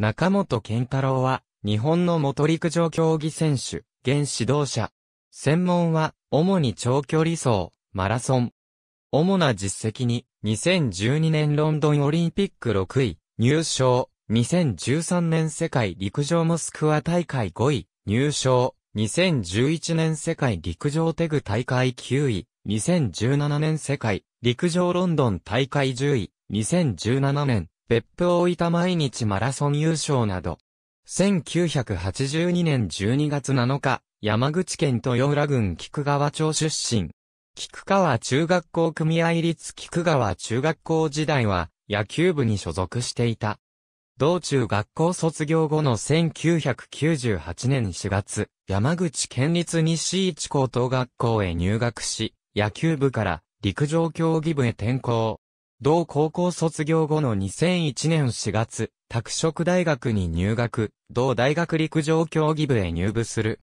中本健太郎は、日本の元陸上競技選手、現指導者。専門は、主に長距離走、マラソン。主な実績に、2012年ロンドンオリンピック6位、入賞。2013年世界陸上モスクワ大会5位、入賞。2011年世界陸上テグ大会9位。2017年世界陸上ロンドン大会10位。2017年別府大分毎日マラソン優勝など、1982年12月7日、山口県豊浦郡菊川町出身。菊川中学校組合立菊川中学校時代は野球部に所属していた。道中学校卒業後の1998年4月、山口県立西一高等学校へ入学し、野球部から陸上競技部へ転校。同高校卒業後の2001年4月、拓殖大学に入学、同大学陸上競技部へ入部する。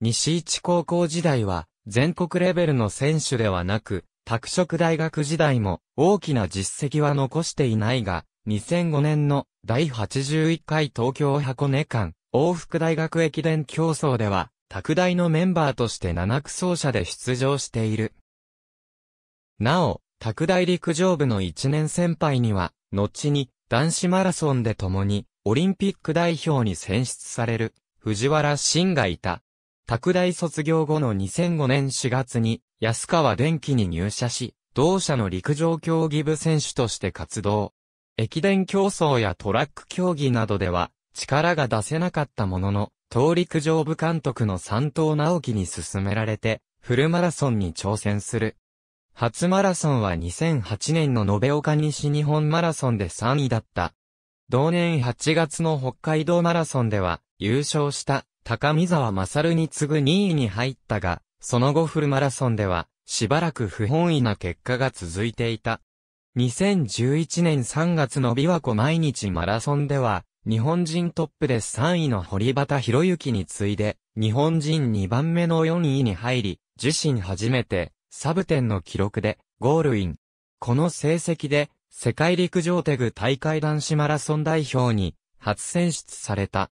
西一高校時代は、全国レベルの選手ではなく、拓殖大学時代も大きな実績は残していないが、2005年の第81回東京箱根間往復大学駅伝競争では、拓大のメンバーとして7区走者で出場している。なお、拓大陸上部の一年先輩には、後に男子マラソンで共にオリンピック代表に選出される藤原慎がいた。拓大卒業後の2005年4月に安川電機に入社し、同社の陸上競技部選手として活動。駅伝競争やトラック競技などでは力が出せなかったものの、東陸上部監督の三藤直樹に勧められて、フルマラソンに挑戦する初マラソンは2008年の延岡西日本マラソンで3位だった。同年8月の北海道マラソンでは、優勝した高見沢勝に次ぐ2位に入ったが、その後フルマラソンでは、しばらく不本意な結果が続いていた。2011年3月の琵琶湖毎日マラソンでは、日本人トップで3位の堀端博之に次いで、日本人2番目の4位に入り、自身初めてサブ10の記録で、ゴールイン。この成績で、世界陸上テグ大会男子マラソン代表に、初選出された。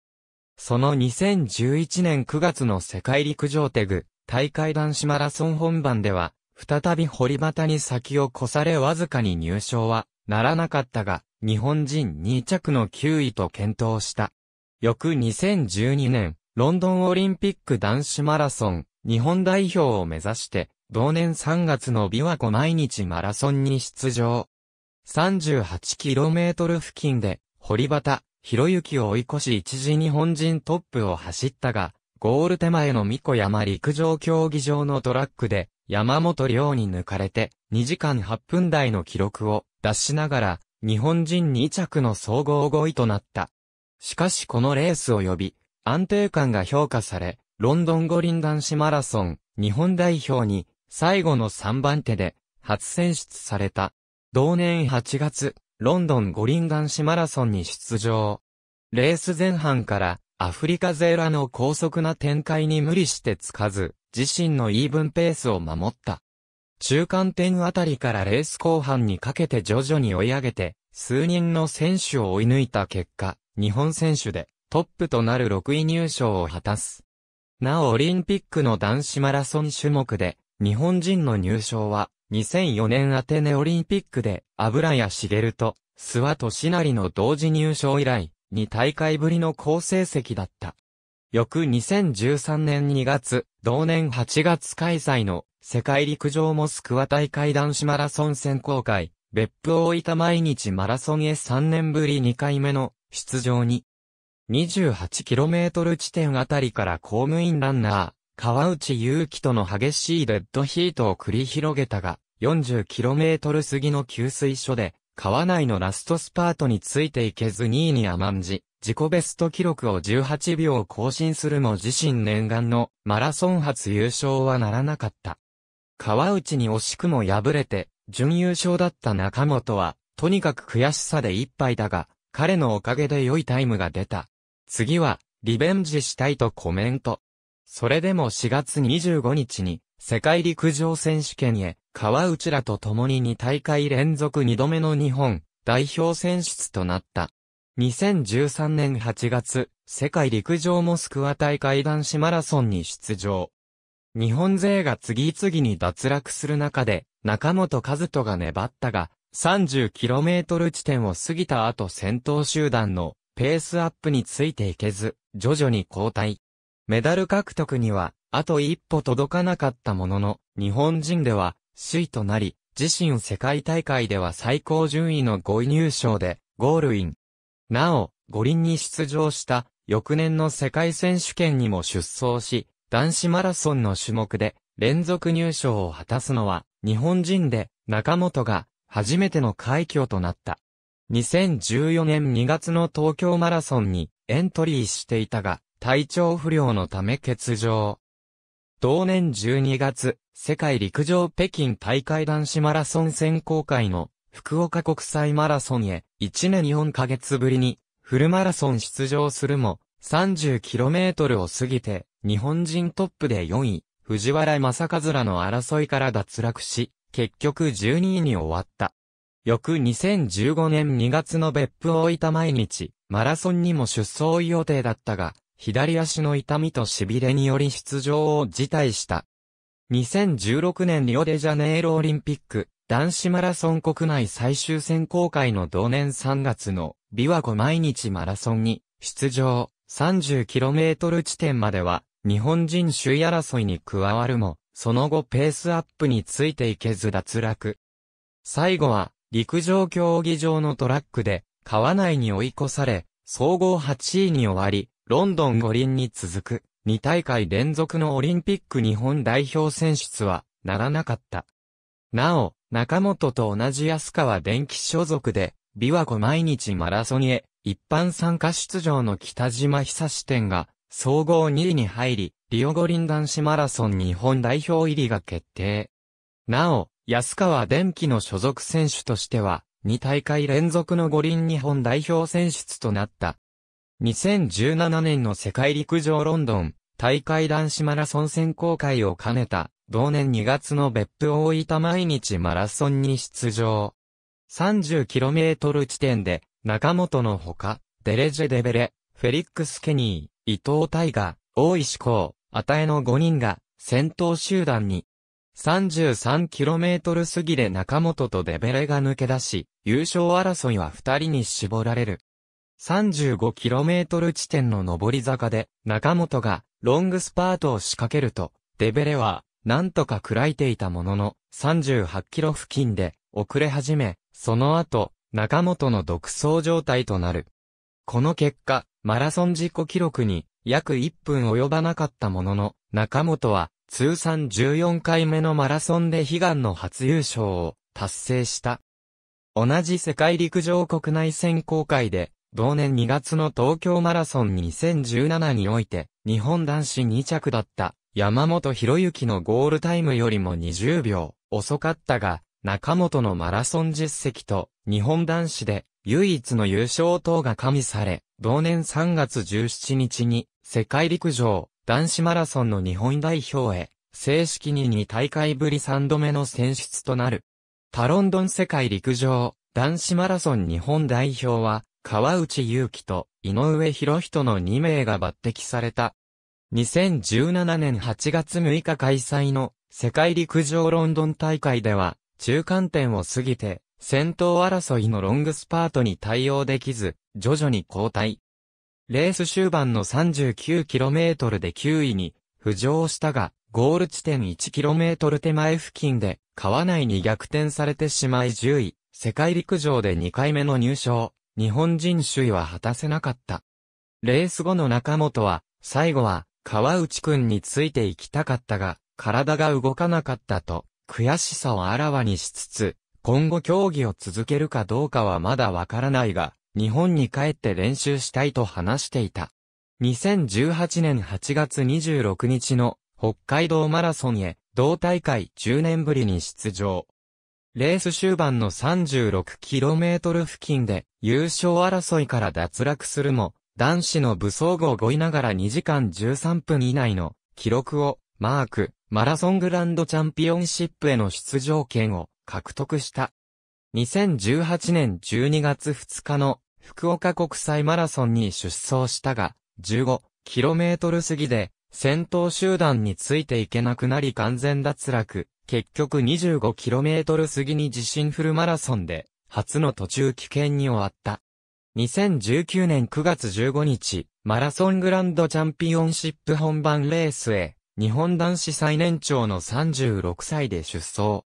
その2011年9月の世界陸上テグ大会男子マラソン本番では、再び堀端に先を越されわずかに入賞はならなかったが、日本人2着の9位と検討した。翌2012年、ロンドンオリンピック男子マラソン日本代表を目指して同年3月の琵琶湖毎日マラソンに出場。38km 付近で、堀端、広行を追い越し一時日本人トップを走ったが、ゴール手前の三子山陸上競技場のトラックで、山本亮に抜かれて、2時間8分台の記録を出しながら、日本人2着の総合5位となった。しかしこのレース及び、安定感が評価され、ロンドン五輪男子マラソン、日本代表に最後の3番手で、初選出された。同年8月、ロンドン五輪男子マラソンに出場。レース前半からアフリカ勢らの高速な展開に無理してつかず、自身のイーブンペースを守った。中間点あたりからレース後半にかけて徐々に追い上げて、数人の選手を追い抜いた結果、日本選手でトップとなる6位入賞を果たす。なおオリンピックの男子マラソン種目で、日本人の入賞は、2004年アテネオリンピックで、油谷茂と、諏訪と成なりの同時入賞以来、2大会ぶりの好成績だった。翌2013年2月、同年8月開催の世界陸上モスクワ大会男子マラソン選考会、別府大分毎日マラソンへ3年ぶり2回目の出場に、28km 地点あたりから公務員ランナー、川内優輝との激しいデッドヒートを繰り広げたが、40km 過ぎの給水所で、川内のラストスパートについていけず2位に甘んじ、自己ベスト記録を18秒更新するも自身念願のマラソン初優勝はならなかった。川内に惜しくも敗れて、準優勝だった中本は、とにかく悔しさで一杯だが、彼のおかげで良いタイムが出た。次は、リベンジしたいとコメント。それでも4月25日に、世界陸上選手権へ、川内らと共に2大会連続2度目の日本代表選出となった。2013年8月、世界陸上モスクワ大会男子マラソンに出場。日本勢が次々に脱落する中で、中本和人が粘ったが、30km 地点を過ぎた後先頭集団のペースアップについていけず、徐々に後退。メダル獲得には、あと一歩届かなかったものの、日本人では、首位となり、自身世界大会では最高順位の5位入賞で、ゴールイン。なお、五輪に出場した、翌年の世界選手権にも出走し、男子マラソンの種目で、連続入賞を果たすのは、日本人で、中本が、初めての快挙となった。2014年2月の東京マラソンに、エントリーしていたが、体調不良のため欠場。同年12月、世界陸上北京大会男子マラソン選考会の福岡国際マラソンへ1年4ヶ月ぶりにフルマラソン出場するも 30km を過ぎて日本人トップで4位藤原正和らの争いから脱落し結局12位に終わった。翌2015年2月の別府大分毎日マラソンにも出走予定だったが左足の痛みと痺れにより出場を辞退した。2016年リオデジャネイロオリンピック男子マラソン国内最終選考会の同年3月の琵琶湖毎日マラソンに出場 30km 地点までは日本人首位争いに加わるも、その後ペースアップについていけず脱落。最後は陸上競技場のトラックで川内に追い越され、総合8位に終わり、ロンドン五輪に続く、2大会連続のオリンピック日本代表選出は、ならなかった。なお、中本と同じ安川電気所属で、琵琶湖毎日マラソンへ、一般参加出場の北島久志店が、総合2位に入り、リオ五輪男子マラソン日本代表入りが決定。なお、安川電機の所属選手としては、2大会連続の五輪日本代表選出となった。2017年の世界陸上ロンドン大会男子マラソン選考会を兼ねた同年2月の別府大分毎日マラソンに出場。30km 地点で中本のほか、デレジェ・デベレ、フェリックス・ケニー、伊藤大河、大石光、あたえの5人が先頭集団に 33km 過ぎで中本とデベレが抜け出し、優勝争いは2人に絞られる。35km 地点の上り坂で、中本がロングスパートを仕掛けると、デベレは、なんとか食らいていたものの、38km 付近で、遅れ始め、その後、中本の独走状態となる。この結果、マラソン自己記録に、約1分及ばなかったものの、中本は、通算14回目のマラソンで悲願の初優勝を達成した。同じ世界陸上国内選考会で同年2月の東京マラソン2017において、日本男子2着だった山本博之のゴールタイムよりも20秒遅かったが、中本のマラソン実績と日本男子で唯一の優勝等が加味され、同年3月17日に世界陸上男子マラソンの日本代表へ正式に2大会ぶり3度目の選出となる。タロンドン世界陸上男子マラソン日本代表は川内優輝と井上博人の2名が抜擢された。2017年8月6日開催の世界陸上ロンドン大会では、中間点を過ぎて、先頭争いのロングスパートに対応できず、徐々に後退。レース終盤の 39km で9位に浮上したが、ゴール地点 1km 手前付近で、川内に逆転されてしまい10位、世界陸上で2回目の入賞。日本人首位は果たせなかった。レース後の中本は、最後は、川内くんについて行きたかったが、体が動かなかったと、悔しさをあらわにしつつ、今後競技を続けるかどうかはまだわからないが、日本に帰って練習したいと話していた。2018年8月26日の北海道マラソンへ同大会10年ぶりに出場。レース終盤の 36km 付近で優勝争いから脱落するも、男子の武装後5位ながら2時間13分以内の記録をマーク、マラソングランドチャンピオンシップへの出場権を獲得した。2018年12月2日の福岡国際マラソンに出走したが、15km 過ぎで先頭集団についていけなくなり完全脱落。結局 25km 過ぎに自震フルマラソンで、初の途中棄権に終わった。2019年9月15日、マラソングランドチャンピオンシップ本番レースへ、日本男子最年長の36歳で出走。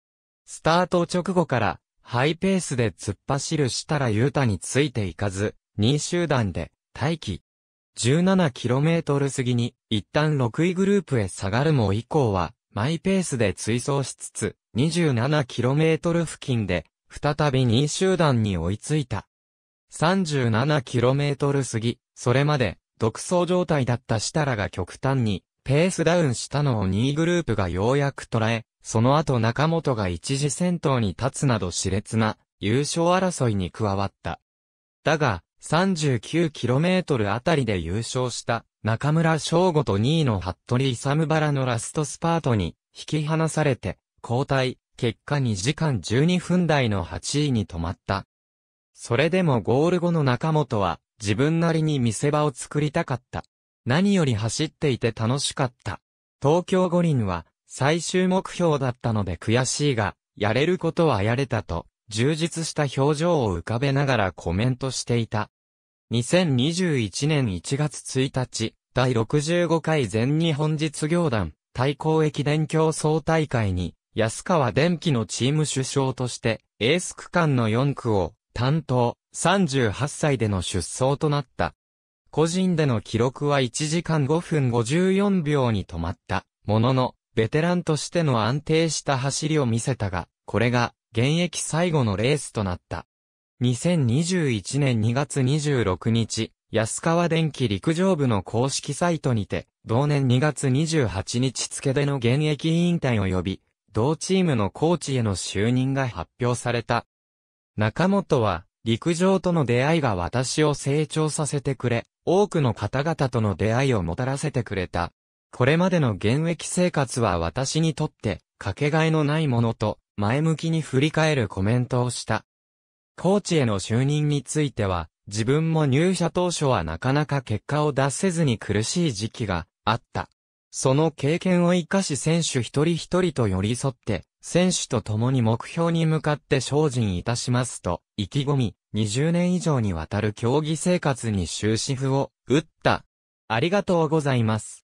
スタート直後から、ハイペースで突っ走る設楽優太についていかず、2位集団で、待機。17km 過ぎに、一旦6位グループへ下がるも以降は、マイペースで追走しつつ、27km 付近で、再び2位集団に追いついた。37km 過ぎ、それまで、独走状態だった設楽が極端に、ペースダウンしたのを2位グループがようやく捉え、その後中本が一時先頭に立つなど熾烈な優勝争いに加わった。だが、39km あたりで優勝した中村翔吾と2位の服部勇原のラストスパートに引き離されて交代、結果2時間12分台の8位に止まった。それでもゴール後の中本は自分なりに見せ場を作りたかった。何より走っていて楽しかった。東京五輪は最終目標だったので悔しいが、やれることはやれたと、充実した表情を浮かべながらコメントしていた。2021年1月1日、第65回全日本実業団対抗駅伝競争大会に、安川電機のチーム首相として、エース区間の4区を担当、38歳での出走となった。個人での記録は1時間5分54秒に止まった。ものの、ベテランとしての安定した走りを見せたが、これが現役最後のレースとなった。2021年2月26日、安川電機陸上部の公式サイトにて、同年2月28日付での現役引退及び、同チームのコーチへの就任が発表された。中本は、陸上との出会いが私を成長させてくれ、多くの方々との出会いをもたらせてくれた。これまでの現役生活は私にとって、かけがえのないものと、前向きに振り返るコメントをした。コーチへの就任については、自分も入社当初はなかなか結果を出せずに苦しい時期があった。その経験を活かし選手一人一人と寄り添って、選手と共に目標に向かって精進いたしますと、意気込み、20年以上にわたる競技生活に終止符を打った。ありがとうございます。